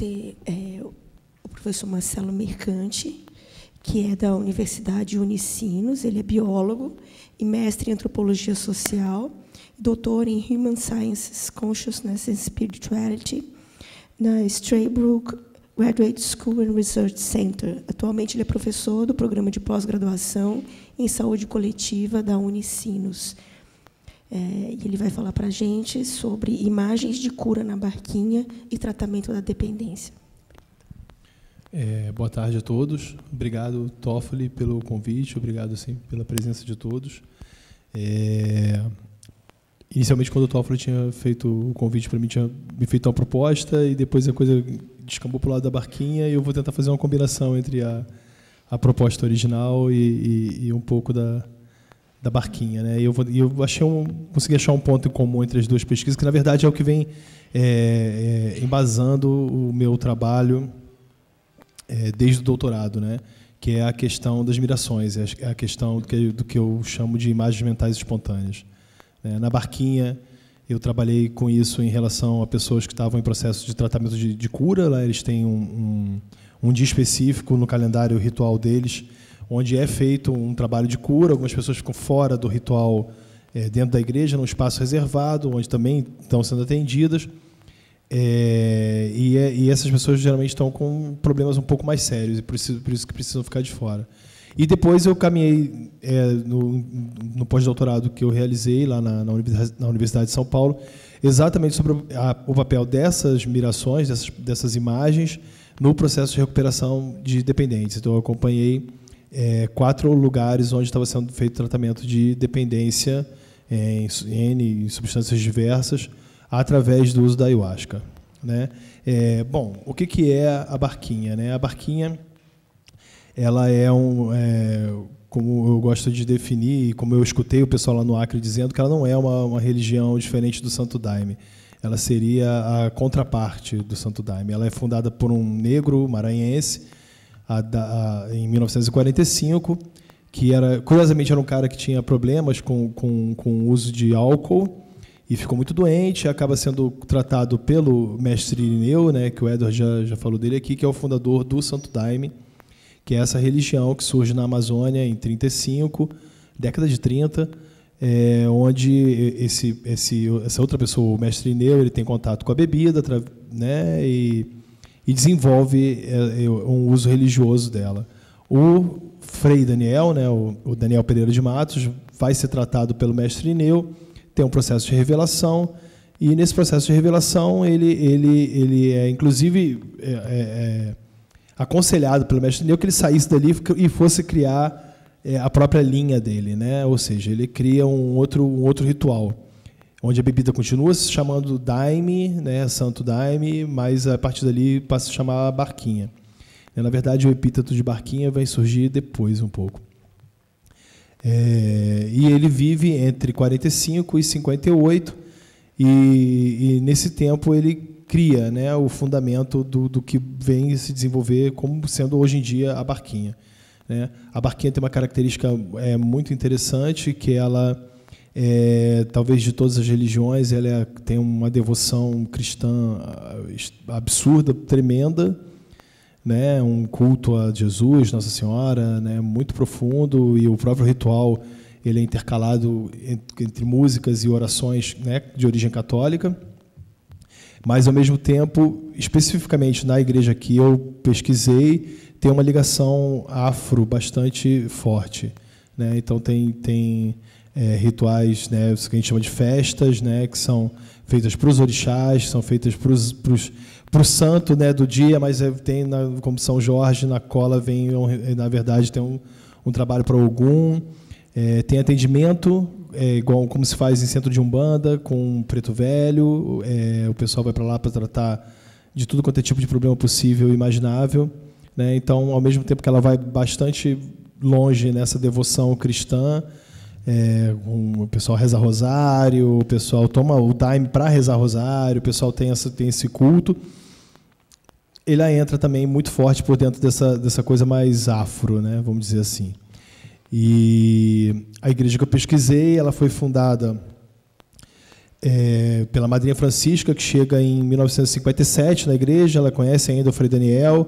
ter é, o professor Marcelo Mercante, que é da Universidade Unicinos, ele é biólogo e mestre em antropologia social, doutor em Human Sciences, Consciousness and Spirituality na Straybrook Graduate School and Research Center. Atualmente ele é professor do programa de pós-graduação em saúde coletiva da Unicinos. É, e ele vai falar para a gente sobre imagens de cura na barquinha e tratamento da dependência. É, boa tarde a todos. Obrigado, Toffoli, pelo convite. Obrigado assim, pela presença de todos. É, inicialmente, quando o Toffoli tinha feito o convite para mim, tinha me feito uma proposta e depois a coisa descambou para o lado da barquinha e eu vou tentar fazer uma combinação entre a, a proposta original e, e, e um pouco da, da barquinha, né? eu, eu achei um, consegui achar um ponto em comum entre as duas pesquisas, que na verdade é o que vem é, é, embasando o meu trabalho é, desde o doutorado, né? Que é a questão das mirações, é a é questão do que, do que eu chamo de imagens mentais espontâneas. Né? na barquinha, eu trabalhei com isso em relação a pessoas que estavam em processo de tratamento de, de cura. Lá eles têm um, um, um dia específico no calendário ritual deles onde é feito um trabalho de cura, algumas pessoas ficam fora do ritual é, dentro da igreja, num espaço reservado, onde também estão sendo atendidas. Eh, é, e, e, essas pessoas geralmente estão com problemas um pouco mais sérios, e por isso, por isso que precisam ficar de fora. E depois eu caminhei é, no, no pós-doutorado que eu realizei lá na, na, Universidade de São Paulo, exatamente sobre a, o papel dessas mirações, dessas, dessas imagens, no processo de recuperação de dependentes. Então eu acompanhei é, quatro lugares onde estava sendo feito tratamento de dependência é, em, n substâncias diversas através do uso da ayahuasca. Né? É, bom, o que, que é a barquinha? Né? A barquinha ela é um, é, como eu gosto de definir, como eu escutei o pessoal lá no Acre dizendo, que ela não é uma, uma religião diferente do Santo Daime. Ela seria a contraparte do Santo Daime. Ela é fundada por um negro maranhense, a, a, em 1945, que era curiosamente era um cara que tinha problemas com, com, com o uso de álcool e ficou muito doente, acaba sendo tratado pelo mestre Irineu, né, que o Edward já, já falou dele aqui, que é o fundador do Santo Daime, que é essa religião que surge na Amazônia em 35, década de 30, é, onde esse, esse, essa outra pessoa, o mestre Irineu, ele tem contato com a bebida, né, e e desenvolve é, é, um uso religioso dela. O Frei Daniel, né, o Daniel Pereira de Matos, vai ser tratado pelo mestre Ineu, tem um processo de revelação, e nesse processo de revelação ele, ele, ele é, inclusive, é, é, é aconselhado pelo mestre Ineu que ele saísse dali e fosse criar a própria linha dele, né? ou seja, ele cria um outro, um outro ritual onde a bebida continua se chamando Daime, né, Santo Daime, mas a partir dali passa a se chamar Barquinha. É, na verdade, o epíteto de Barquinha vai surgir depois um pouco. É, e ele vive entre 45 e 58, e, e nesse tempo ele cria né, o fundamento do, do que vem se desenvolver como sendo hoje em dia a Barquinha. Né? A Barquinha tem uma característica é, muito interessante, que ela é, talvez de todas as religiões, ela é, tem uma devoção cristã ah, absurda, tremenda, né? um culto a Jesus, Nossa Senhora, né? muito profundo, e o próprio ritual ele é intercalado entre, músicas e orações né? de origem católica. Mas, ao mesmo tempo, especificamente na igreja que eu pesquisei, tem uma ligação afro bastante forte. Né? Então, tem, tem é, rituais, né, que a gente chama de festas, né, que são feitas para os orixás, são feitas para o santo né, do dia, mas é, tem na, como São Jorge, na cola vem, na verdade, tem um, um trabalho para algum, é, tem atendimento, é, igual como se faz em centro de Umbanda, com um preto velho, é, o pessoal vai para lá para tratar de tudo quanto é tipo de problema possível e imaginável. Né? Então, ao mesmo tempo que ela vai bastante longe nessa devoção cristã, é, o pessoal reza rosário, o pessoal toma o time para rezar rosário, o pessoal tem, essa, tem esse culto. Ele entra também muito forte por dentro dessa, dessa coisa mais afro, né? vamos dizer assim. E a igreja que eu pesquisei, ela foi fundada é, pela madrinha Francisca, que chega em 1957 na igreja, ela conhece ainda o Frei Daniel,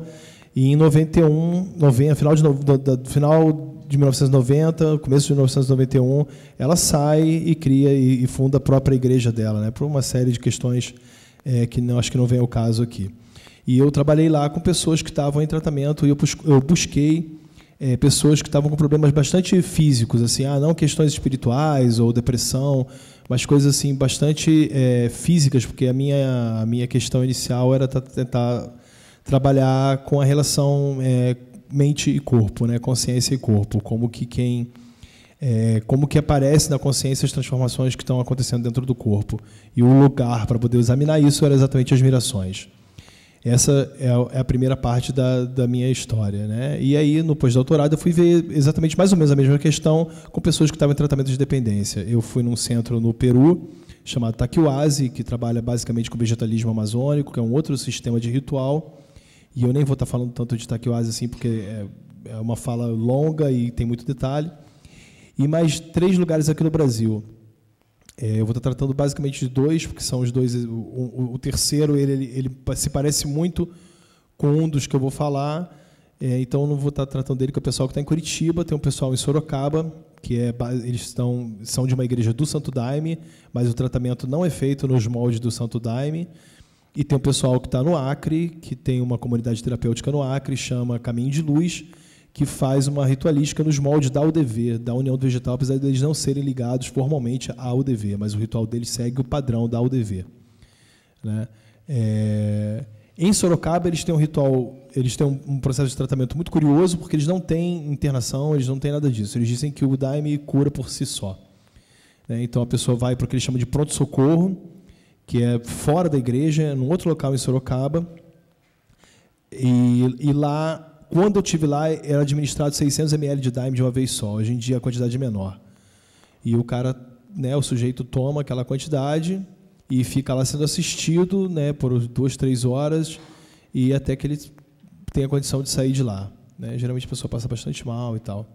e em 91, 90, final, de, do, do, final de 1990, começo de 1991, ela sai e cria e, funda a própria igreja dela, né, por uma série de questões é, que não, acho que não vem ao caso aqui. E eu trabalhei lá com pessoas que estavam em tratamento e eu, busquei é, pessoas que estavam com problemas bastante físicos, assim, ah, não questões espirituais ou depressão, mas coisas assim bastante é, físicas, porque a minha, a minha questão inicial era tentar trabalhar com a relação é, mente e corpo, né? consciência e corpo, como que quem é, como que aparece na consciência as transformações que estão acontecendo dentro do corpo e o lugar para poder examinar isso era exatamente as mirações. Essa é a é primeira parte da, da minha história. Né? E aí, no pós-doutorado, eu fui ver exatamente mais ou menos a mesma questão com pessoas que estavam em tratamento de dependência. Eu fui num centro no Peru, chamado Taquiwasi, que trabalha basicamente com vegetalismo amazônico, que é um outro sistema de ritual, e eu nem vou estar tá falando tanto de Takiwase assim, porque é, é uma fala longa e tem muito detalhe. E mais três lugares aqui no Brasil. É, eu vou estar tá tratando basicamente de dois, porque são os dois. O, o, o terceiro ele, ele, ele, se parece muito com um dos que eu vou falar, é, então não vou estar tá tratando dele, que é o pessoal que está em Curitiba, tem um pessoal em Sorocaba, que é, eles estão, são de uma igreja do Santo Daime, mas o tratamento não é feito nos moldes do Santo Daime. E tem o pessoal que está no Acre, que tem uma comunidade terapêutica no Acre, chama Caminho de Luz, que faz uma ritualística nos moldes da UDV, da União do Vegetal, apesar de eles não serem ligados formalmente à UDV, mas o ritual deles segue o padrão da UDV. Né? É... Em Sorocaba, eles têm um ritual, eles têm um processo de tratamento muito curioso, porque eles não têm internação, eles não têm nada disso. Eles dizem que o Daime cura por si só. Né? Então a pessoa vai para o que eles chamam de pronto-socorro, que é fora da igreja, num outro local em Sorocaba. E, e lá, quando eu tive lá, era administrado 600 ml de Daime de uma vez só. Hoje em dia a quantidade é menor. E o cara, né, o sujeito toma aquela quantidade e fica lá sendo assistido, né, por duas, três horas e até que ele tenha condição de sair de lá. Né? Geralmente a pessoa passa bastante mal e tal.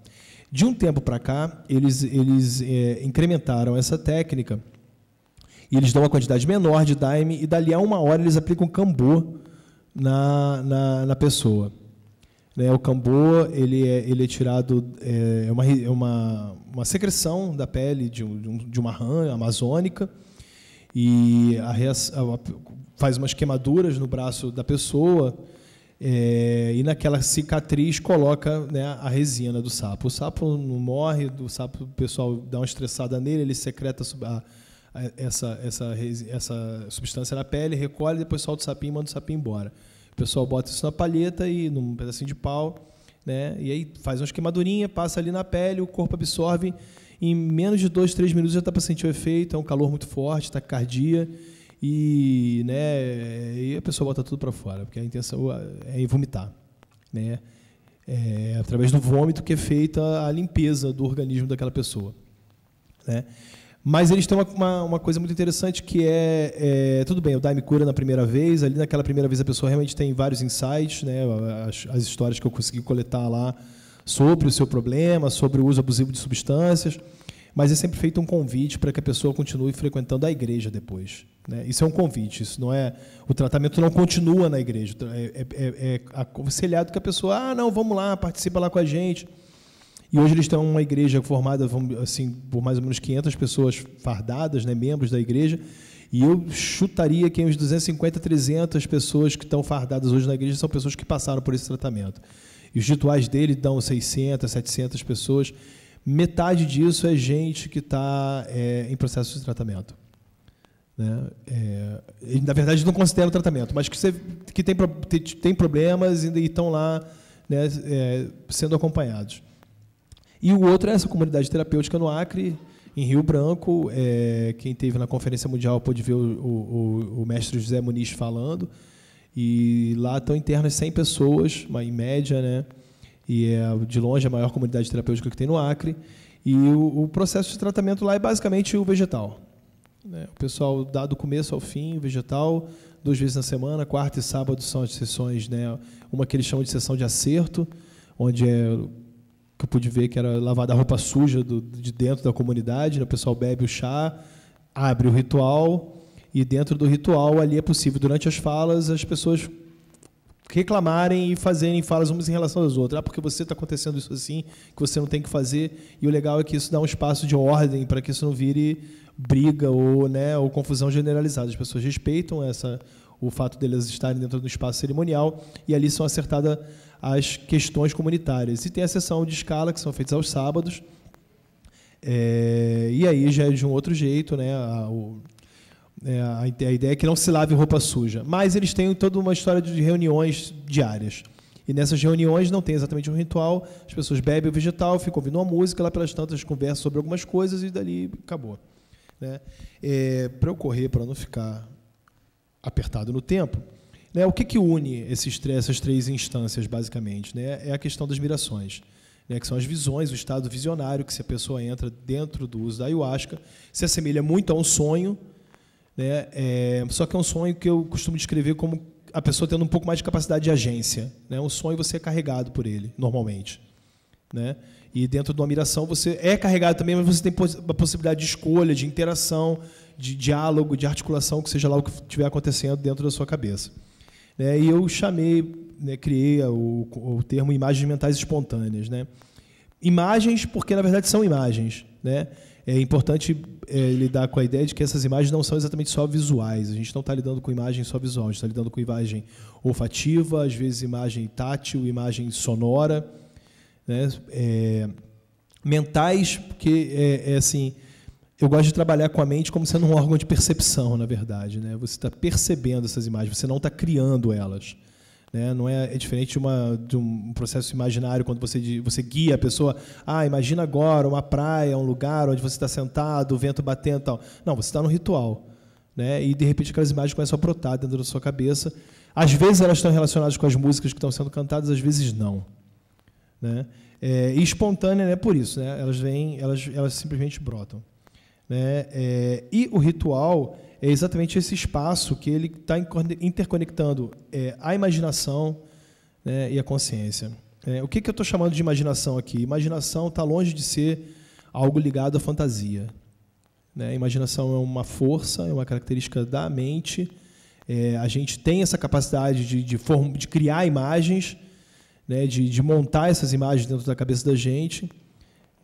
De um tempo para cá, eles, eles é, incrementaram essa técnica e eles dão uma quantidade menor de daime e dali a uma hora eles aplicam cambô na, na, na pessoa. Né, o cambô ele é, ele é tirado é, é uma, é uma, uma secreção da pele de, um, de uma rã amazônica e a a, faz umas queimaduras no braço da pessoa é, e naquela cicatriz coloca né, a resina do sapo. O sapo não morre, o sapo o pessoal dá uma estressada nele, ele secreta a, essa, essa, essa substância na pele, recolhe, depois solta o sapinho e manda o sapinho embora. O pessoal bota isso na palheta e num pedacinho de pau, né? E aí faz umas queimadurinhas, passa ali na pele, o corpo absorve. Em menos de dois, três minutos já está para sentir o efeito, é um calor muito forte, taquicardia. E, né, e a pessoa bota tudo para fora, porque a intenção é, é vomitar. Né? É através do vômito que é feita a limpeza do organismo daquela pessoa. Né? Mas eles têm uma, uma, uma, coisa muito interessante que é, é, Tudo bem, o Daime cura na primeira vez, ali naquela primeira vez a pessoa realmente tem vários insights, né? As, as, histórias que eu consegui coletar lá sobre o seu problema, sobre o uso abusivo de substâncias. Mas é sempre feito um convite para que a pessoa continue frequentando a igreja depois. Né? Isso é um convite, isso não é. O tratamento não continua na igreja. É, é, é, é aconselhado que a pessoa, ah, não, vamos lá, participa lá com a gente. E hoje eles têm uma igreja formada assim por mais ou menos 500 pessoas fardadas, né, membros da igreja. E eu chutaria que uns 250, 300 pessoas que estão fardadas hoje na igreja são pessoas que passaram por esse tratamento. E os rituais dele dão 600, 700 pessoas. Metade disso é gente que está é, em processo de tratamento. Né? É, na verdade, não considera o tratamento, mas que, você, que tem, tem problemas e estão lá né, é, sendo acompanhados. E o outro é essa comunidade terapêutica no Acre, em Rio Branco. É, quem teve na Conferência Mundial pôde ver o, o, o mestre José Muniz falando. E lá estão internas 100 pessoas, em média, né? E é, de longe, a maior comunidade terapêutica que tem no Acre. E o, o processo de tratamento lá é basicamente o vegetal. Né? O pessoal dá do começo ao fim, vegetal, duas vezes na semana, quarta e sábado são as sessões, né? uma que eles chamam de sessão de acerto, onde é que eu pude ver que era lavar da roupa suja do, de dentro da comunidade, né? o pessoal bebe o chá, abre o ritual, e dentro do ritual ali é possível, durante as falas, as pessoas reclamarem e fazerem falas umas em relação às outras. Ah, porque você está acontecendo isso assim, que você não tem que fazer. E o legal é que isso dá um espaço de ordem para que isso não vire briga ou, né, ou confusão generalizada. As pessoas respeitam essa o fato delas estarem dentro do espaço cerimonial e ali são acertadas as questões comunitárias. E tem a sessão de escala, que são feitas aos sábados, é, e aí já é de um outro jeito, né? A, o, é, a, ideia é que não se lave roupa suja. Mas eles têm toda uma história de reuniões diárias. E nessas reuniões não tem exatamente um ritual, as pessoas bebem o vegetal, ficam ouvindo uma música, lá pelas tantas conversam sobre algumas coisas e dali acabou. Né? É, para eu correr, para não ficar apertado no tempo. Né, o que, que une esses, essas três instâncias, basicamente? Né, é a questão das mirações, né, que são as visões, o estado visionário, que se a pessoa entra dentro do uso da ayahuasca, se assemelha muito a um sonho, né, é, só que é um sonho que eu costumo descrever como a pessoa tendo um pouco mais de capacidade de agência. Né, um sonho você é carregado por ele, normalmente. Né? E dentro de uma miração você é carregado também, mas você tem a possibilidade de escolha, de interação, de diálogo, de articulação, que seja lá o que estiver acontecendo dentro da sua cabeça. Né, e eu chamei, né, criei o, o termo imagens mentais espontâneas. Né? Imagens, porque na verdade são imagens. Né? É importante é, lidar com a ideia de que essas imagens não são exatamente só visuais. A gente não está lidando com imagem só visual, a gente está lidando com imagem olfativa, às vezes imagem tátil, imagem sonora. Né? É, mentais, porque é, é assim eu gosto de trabalhar com a mente como sendo um órgão de percepção, na verdade. Né? Você está percebendo essas imagens, você não está criando elas. Né? Não é, é diferente de, uma, de, um processo imaginário, quando você, você guia a pessoa. Ah, imagina agora uma praia, um lugar onde você está sentado, o vento batendo e tal. Não, você está no ritual. Né? E, de repente, aquelas imagens começam a brotar dentro da sua cabeça. Às vezes elas estão relacionadas com as músicas que estão sendo cantadas, às vezes não. Né? É, e espontânea é né? por isso. Né? Elas, vêm, elas, elas simplesmente brotam. Né? É, e o ritual é exatamente esse espaço que ele está interconectando é, a imaginação né, e a consciência. É, o que, que eu estou chamando de imaginação aqui? Imaginação está longe de ser algo ligado à fantasia. Né? Imaginação é uma força, é uma característica da mente. É, a gente tem essa capacidade de, de, de criar imagens, né? de, de montar essas imagens dentro da cabeça da gente.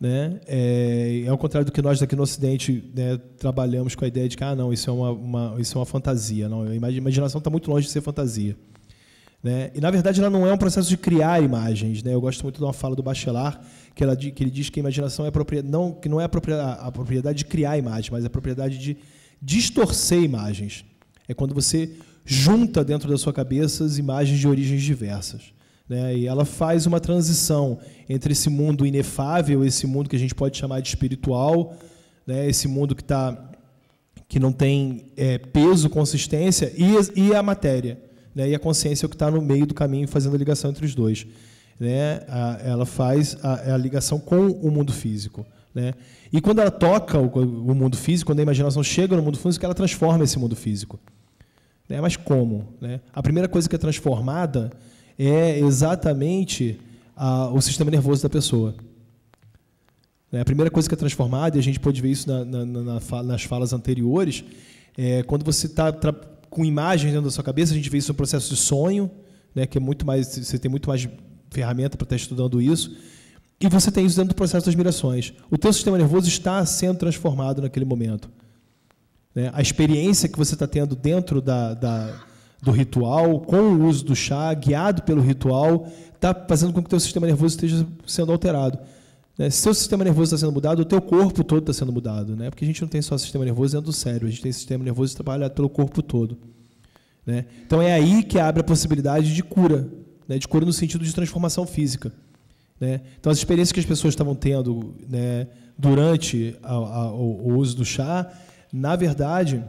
Né? É, é, ao contrário do que nós aqui no Ocidente né, trabalhamos com a ideia de que ah, não, isso é uma, uma isso é uma fantasia. Não, a imaginação está muito longe de ser fantasia. Né? E, na verdade, ela não é um processo de criar imagens. Né? Eu gosto muito de uma fala do Bachelard, que, ela, que ele diz que a imaginação é a não, que não é a propriedade, a propriedade de criar imagens, mas é a propriedade de distorcer imagens. É quando você junta dentro da sua cabeça as imagens de origens diversas. Né? E ela faz uma transição entre esse mundo inefável, esse mundo que a gente pode chamar de espiritual, né? esse mundo que, tá, que não tem é, peso, consistência, e, e a matéria. Né? E a consciência é o que está no meio do caminho, fazendo a ligação entre os dois. Né? A, ela faz a, a, ligação com o mundo físico. Né? E quando ela toca o, o mundo físico, quando a imaginação chega no mundo físico, ela transforma esse mundo físico. Né? Mas como? Né? A primeira coisa que é transformada é exatamente a, o sistema nervoso da pessoa. É, a primeira coisa que é transformada, e a gente pode ver isso na, na, na, nas falas anteriores, é quando você está com imagens dentro da sua cabeça, a gente vê isso no processo de sonho, né, que é muito mais, você tem muito mais ferramenta para estar tá estudando isso, e você tem isso dentro do processo das mirações. O teu sistema nervoso está sendo transformado naquele momento. Né? A experiência que você está tendo dentro da, da do ritual, com o uso do chá, guiado pelo ritual, está fazendo com que o teu sistema nervoso esteja sendo alterado. Né? Se o seu sistema nervoso está sendo mudado, o teu corpo todo está sendo mudado. Né? Porque a gente não tem só sistema nervoso dentro do cérebro, a gente tem sistema nervoso trabalhado pelo corpo todo. Né? Então é aí que abre a possibilidade de cura, né? de cura no sentido de transformação física. Né? Então as experiências que as pessoas estavam tendo né, durante a, a, o, o uso do chá, na verdade,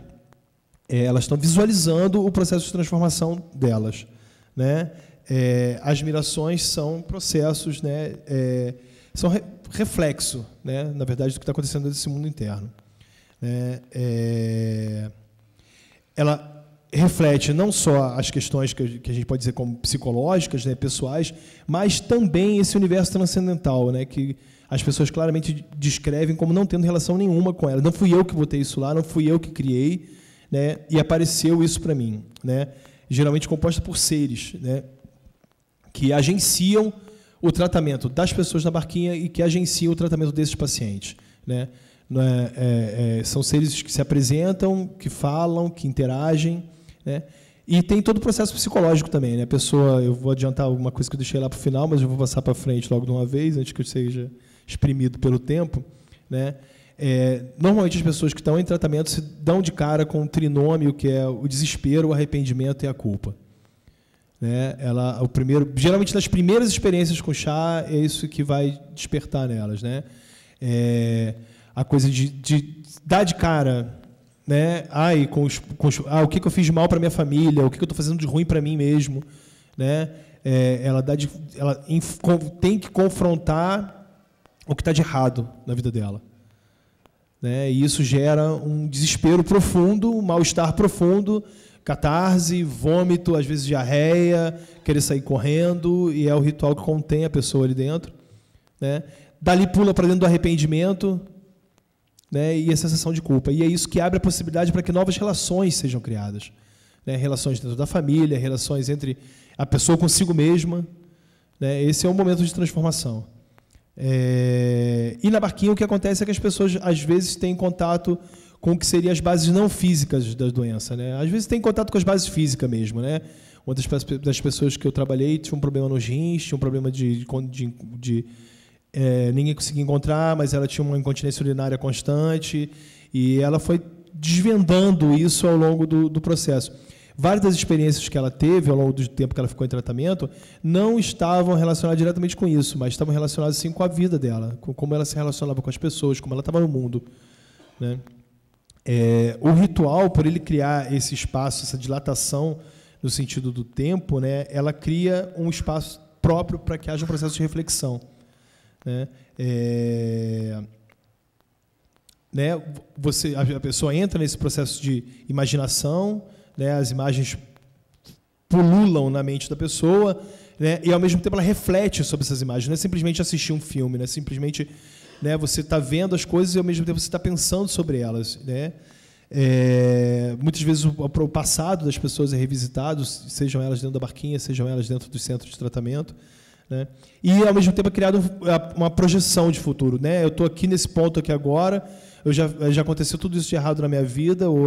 é, elas estão visualizando o processo de transformação delas. Né? É, as mirações são processos, né? É, são re reflexo, né? na verdade, do que está acontecendo nesse mundo interno. Né? É, ela reflete não só as questões que, que a gente pode dizer como psicológicas, né? pessoais, mas também esse universo transcendental, né? que as pessoas claramente descrevem como não tendo relação nenhuma com ela. Não fui eu que botei isso lá, não fui eu que criei, né? E apareceu isso para mim, né? Geralmente composta por seres, né? Que agenciam o tratamento das pessoas na barquinha e que agenciam o tratamento desses pacientes, né? É, é, é, são seres que se apresentam, que falam, que interagem, né? E tem todo o processo psicológico também, né? A pessoa, eu vou adiantar alguma coisa que eu deixei lá para o final, mas eu vou passar para frente logo de uma vez, antes que eu seja exprimido pelo tempo, né? É, normalmente as pessoas que estão em tratamento se dão de cara com o um trinômio que é o desespero, o arrependimento e a culpa. Né? Ela, o primeiro, geralmente nas primeiras experiências com chá é isso que vai despertar nelas, né? É, a coisa de, de, dar de cara, né? Ai, com os, com os, ah, o que, que eu fiz mal para minha família, o que, que eu estou fazendo de ruim para mim mesmo, né? É, ela dá de, ela tem que confrontar o que está de errado na vida dela. Né? E isso gera um desespero profundo, um mal-estar profundo, catarse, vômito, às vezes diarreia, querer sair correndo, e é o ritual que contém a pessoa ali dentro. Né? Dali pula para dentro do arrependimento né? e a sensação de culpa. E é isso que abre a possibilidade para que novas relações sejam criadas. Né? Relações dentro da família, relações entre a pessoa consigo mesma. Né? Esse é o momento de transformação. É... E na barquinha o que acontece é que as pessoas às vezes têm contato com o que seriam as bases não físicas da doença, né? Às vezes tem contato com as bases físicas mesmo, né? Uma das, das pessoas que eu trabalhei tinha um problema nos rins, tinha um problema de, de, de é, ninguém conseguia encontrar, mas ela tinha uma incontinência urinária constante e ela foi desvendando isso ao longo do, do processo várias das experiências que ela teve ao longo do tempo que ela ficou em tratamento não estavam relacionadas diretamente com isso, mas estavam relacionadas sim com a vida dela, com como ela se relacionava com as pessoas, como ela estava no mundo. Né? É, o ritual, por ele criar esse espaço, essa dilatação no sentido do tempo, né, ela cria um espaço próprio para que haja um processo de reflexão. Né? É, né, você, a pessoa entra nesse processo de imaginação, né? as imagens pululam na mente da pessoa, né? e ao mesmo tempo ela reflete sobre essas imagens. Não é simplesmente assistir um filme, é simplesmente né? você está vendo as coisas e ao mesmo tempo você está pensando sobre elas. Né? É, muitas vezes o, o, passado das pessoas é revisitado, sejam elas dentro da barquinha, sejam elas dentro do centro de tratamento. Né? E ao mesmo tempo é criado uma projeção de futuro. Né? Eu estou aqui nesse ponto aqui agora, eu já, já aconteceu tudo isso de errado na minha vida, ou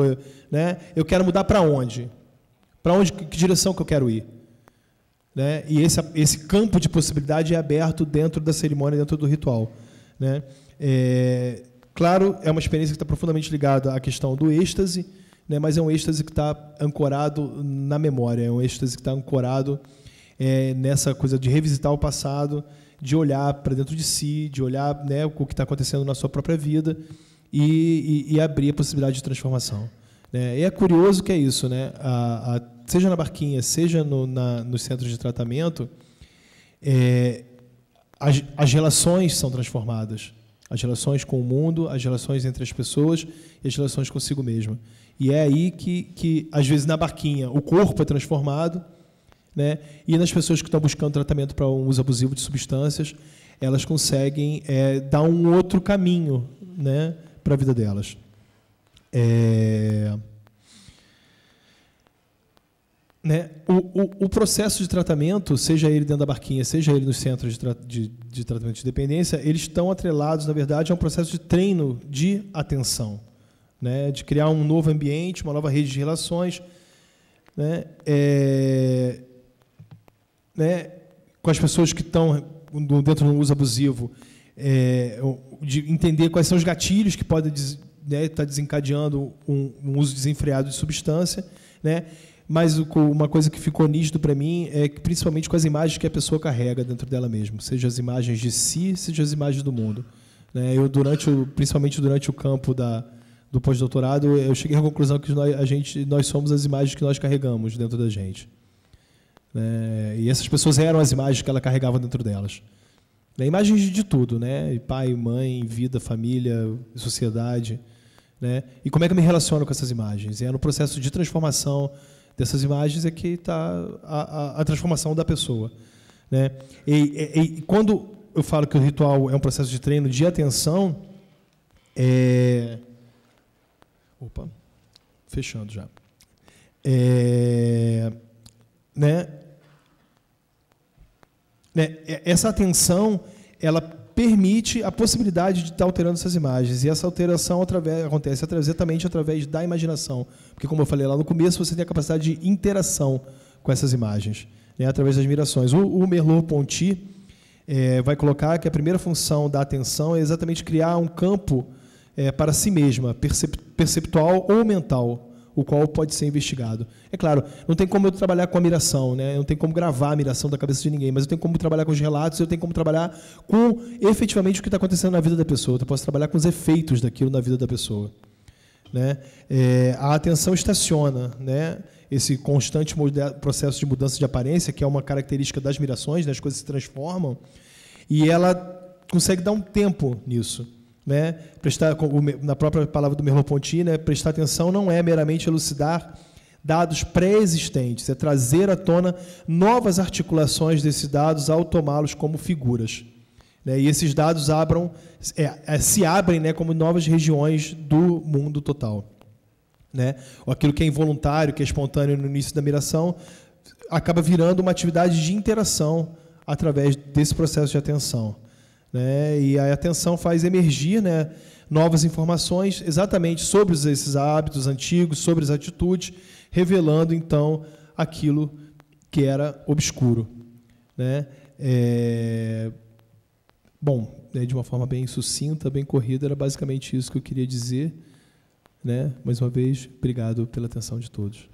né, eu quero mudar para onde? Para onde, que direção que eu quero ir? Né? E esse, esse campo de possibilidade é aberto dentro da cerimônia, dentro do ritual. Né? É, claro, é uma experiência que está profundamente ligada à questão do êxtase, né? mas é um êxtase que está ancorado na memória, é um êxtase que está ancorado é, nessa coisa de revisitar o passado, de olhar para dentro de si, de olhar né, o que está acontecendo na sua própria vida e, e, e abrir a possibilidade de transformação. Né? E é curioso que é isso, né? A, a, seja na barquinha, seja no, na, nos centros de tratamento, é, as, as relações são transformadas. As relações com o mundo, as relações entre as pessoas e as relações consigo mesma. E é aí que, que às vezes, na barquinha, o corpo é transformado, né? e nas pessoas que estão buscando tratamento para um uso abusivo de substâncias, elas conseguem é, dar um outro caminho, né? para a vida delas. É... Né? O, o, o, processo de tratamento, seja ele dentro da barquinha, seja ele nos centros de, tra de, de tratamento de dependência, eles estão atrelados, na verdade, a um processo de treino de atenção, né? de criar um novo ambiente, uma nova rede de relações, né? É... né? com as pessoas que estão dentro de um uso abusivo é, de entender quais são os gatilhos que podem né, estar tá desencadeando um, um, uso desenfreado de substância, né? Mas uma coisa que ficou nítido para mim é que principalmente com as imagens que a pessoa carrega dentro dela mesma, seja as imagens de si, seja as imagens do mundo. Né? Eu durante, o, principalmente durante o campo da, do pós-doutorado, eu cheguei à conclusão que nós, a gente, nós somos as imagens que nós carregamos dentro da gente. Né? E essas pessoas eram as imagens que ela carregava dentro delas. Né? Imagens de tudo, né? Pai, mãe, vida, família, sociedade. Né? E como é que eu me relaciono com essas imagens? E é no processo de transformação dessas imagens é que está a, a, a, transformação da pessoa. Né? E, e, e, quando eu falo que o ritual é um processo de treino de atenção, é... Opa, fechando já. É... Né? Né? É, essa atenção, ela permite a possibilidade de estar tá alterando essas imagens. E essa alteração através, acontece através, exatamente através da imaginação. Porque, como eu falei lá no começo, você tem a capacidade de interação com essas imagens, né? através das mirações. O, o Merleau-Ponty é, vai colocar que a primeira função da atenção é exatamente criar um campo é, para si mesma, percep perceptual ou mental, o qual pode ser investigado. É claro, não tem como eu trabalhar com a miração, né? não tem como gravar a miração da cabeça de ninguém, mas eu tenho como trabalhar com os relatos, eu tenho como trabalhar com efetivamente o que está acontecendo na vida da pessoa. Eu posso trabalhar com os efeitos daquilo na vida da pessoa. Né? É, a atenção estaciona, né? esse constante processo de mudança de aparência, que é uma característica das mirações, né? as coisas se transformam, e ela consegue dar um tempo nisso. Né? Prestar, na própria palavra do Merleau-Ponty, né? prestar atenção não é meramente elucidar dados pré-existentes, é trazer à tona novas articulações desses dados ao tomá-los como figuras. Né? E esses dados abram, é, é, se abrem né, como novas regiões do mundo total. Né? Ou aquilo que é involuntário, que é espontâneo no início da miração, acaba virando uma atividade de interação através desse processo de atenção. Né? E a atenção faz emergir né, novas informações exatamente sobre esses hábitos antigos, sobre as atitudes, revelando então aquilo que era obscuro. Né? É... Bom, né, de uma forma bem sucinta, bem corrida, era basicamente isso que eu queria dizer. Né? Mais uma vez, obrigado pela atenção de todos.